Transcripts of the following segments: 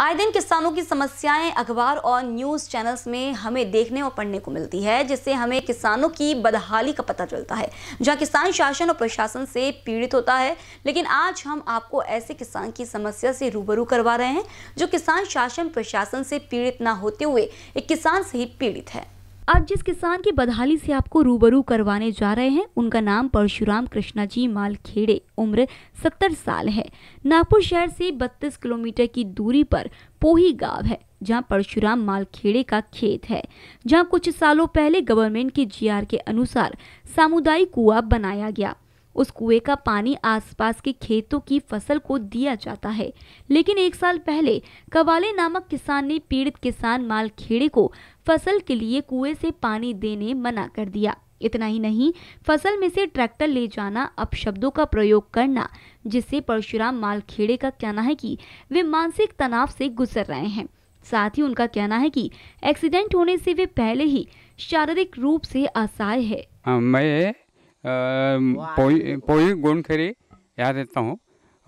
आए दिन किसानों की समस्याएं अखबार और न्यूज चैनल्स में हमें देखने और पढ़ने को मिलती है जिससे हमें किसानों की बदहाली का पता चलता है जहां किसान शासन और प्रशासन से पीड़ित होता है लेकिन आज हम आपको ऐसे किसान की समस्या से रूबरू करवा रहे हैं जो किसान शासन प्रशासन से पीड़ित ना होते हुए एक किसान से ही पीड़ित है आज जिस किसान की बदहाली से आपको रूबरू करवाने जा रहे हैं उनका नाम परशुराम कृष्णा जी मालखेड़े उम्र 70 साल है नागपुर शहर से 32 किलोमीटर की दूरी पर पोही गांव है जहां परशुराम मालखेड़े का खेत है जहां कुछ सालों पहले गवर्नमेंट के जीआर के अनुसार सामुदायिक कुआ बनाया गया उस कुएं का पानी आसपास के खेतों की फसल को दिया जाता है लेकिन एक साल पहले कवाले नामक किसान ने पीड़ित किसान मालखेड़े को फसल के लिए कुएं से पानी देने मना कर दिया इतना ही नहीं फसल में से ट्रैक्टर ले जाना शब्दों का प्रयोग करना जिससे परशुराम मालखेड़े का कहना है कि वे मानसिक तनाव से गुजर रहे हैं साथ ही उनका कहना है कि एक्सीडेंट होने से वे पहले ही शारीरिक रूप से असहाय है हाँ, मैं पोई पोई यहाँ रहता हूँ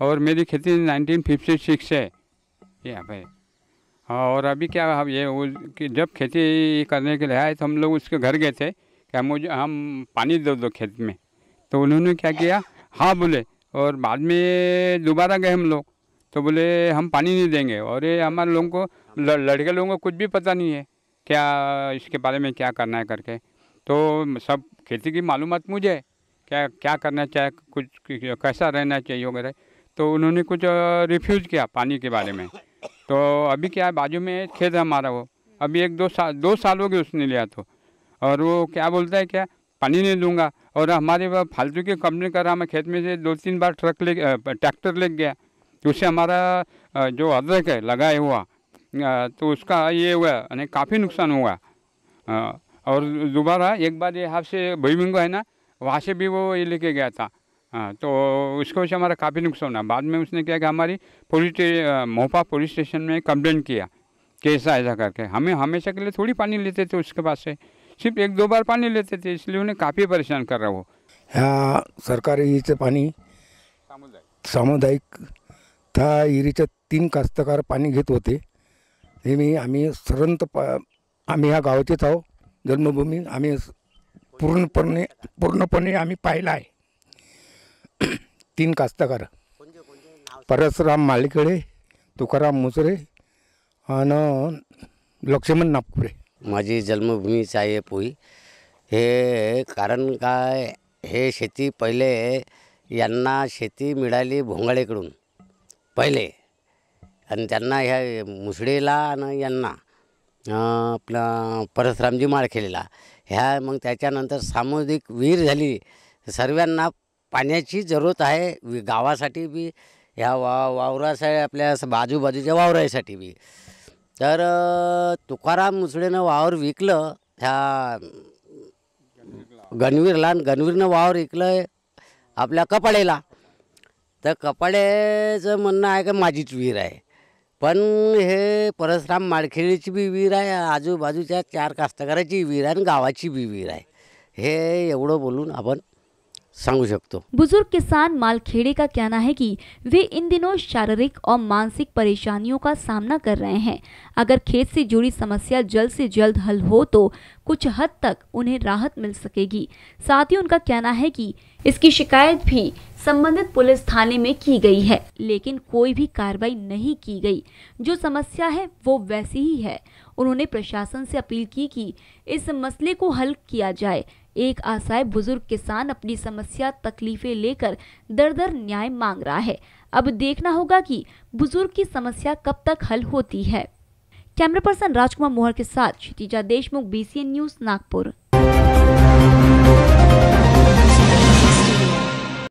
और मेरी खेती 1956 है यहाँ पे हाँ, और अभी क्या अब ये वो कि जब खेती करने के लिए आए तो हम लोग उसके घर गए थे कि हम मुझे हम पानी दे दो खेत में तो उन्होंने क्या किया हाँ बोले और बाद में दोबारा गए हम लोग तो बोले हम पानी नहीं देंगे और ये हमारे लोगों को लड़के लोगों को कुछ भी पता नहीं है क्या इसके बारे में क्या करना है करके तो सब खेती की मालूम मुझे क्या क्या करना चाहिए कुछ कैसा रहना चाहिए वगैरह तो उन्होंने कुछ रिफ्यूज़ किया पानी के बारे में तो अभी क्या है बाजू में खेत है हमारा वो अभी एक दो साल दो साल हो गए उसने लिया तो और वो क्या बोलता है क्या पानी नहीं दूंगा और हमारे फालतू की कंपनी कर रहा हमें खेत में से दो तीन बार ट्रक ले ट्रैक्टर ले गया उससे हमारा जो अदरक है लगाए हुआ तो उसका ये हुआ यानी काफ़ी नुकसान हुआ और दोबारा एक बार ये हाथ से भईबिंगो है ना वहाँ से भी वो ये लेके गया था हाँ तो उसको से हमारा काफ़ी नुकसान हुआ बाद में उसने क्या कि हमारी पुलिस मोपा पुलिस स्टेशन में कंप्लेंट किया कैसा ऐसा करके हमें हमेशा के लिए थोड़ी पानी लेते थे उसके पास से सिर्फ एक दो बार पानी लेते थे इसलिए उन्हें काफ़ी परेशान कर रहा वो ह्या सरकारी इरीचं पानी सामुदायिक त्या इरीच्या तीन कास्तकार पाणी घेत होते नेहमी आम्ही सरंत प आम्ही ह्या गावाचेच आहो जन्मभूमी आम्ही पूर्णपणे पूर्णपणे आम्ही पाहिला आहे तीन कास्तकार परसराम मालिकडे तुकाराम मुसरे आणि लक्ष्मण नागपुरे माझी जन्मभूमीच आहे पोई हे कारण काय हे शेती पहिले यांना शेती मिळाली भोंगाळेकडून पहिले आणि त्यांना ह्या मुसडेला आणि यांना आपला परसरामजी माळखेलेला ह्या मग त्याच्यानंतर सामुदिक वीर झाली सर्वांना पाण्याची जरूरत आहे वि- गावासाठी बी ह्या वा वावरासाठी आपल्या बाजूबाजूच्या वावरासाठी बी तर तुकाराम मुसळेनं वावर विकलं ह्या गणवीरला आणि गणवीरनं वावर विकलं आहे आपल्या कपाळेला तर कपाळेचं म्हणणं आहे का माझीच विहीर आहे पण हे परशुराम माळखेळीची बी विहीर आहे आजूबाजूच्या चार कास्तकाराची विहीर आहे आणि गावाची बी विहीर आहे हे एवढं बोलून आपण सांगू बुजुर्ग किसान मालखेड़े का कहना है कि वे इन दिनों शारीरिक और मानसिक परेशानियों का सामना कर रहे हैं अगर खेत से जुड़ी समस्या जल्द से जल्द हल हो तो कुछ हद तक उन्हें राहत मिल सकेगी साथ ही उनका कहना है कि इसकी शिकायत भी संबंधित पुलिस थाने में की गई है लेकिन कोई भी कार्रवाई नहीं की गई जो समस्या है वो वैसी ही है उन्होंने प्रशासन से अपील की कि इस मसले को हल किया जाए एक आशाय बुजुर्ग किसान अपनी समस्या तकलीफें लेकर दर दर न्याय मांग रहा है अब देखना होगा कि बुजुर्ग की समस्या कब तक हल होती है कैमरा पर्सन राजकुमार मोहर के साथ क्षितिजा देशमुख बीसीएन न्यूज नागपुर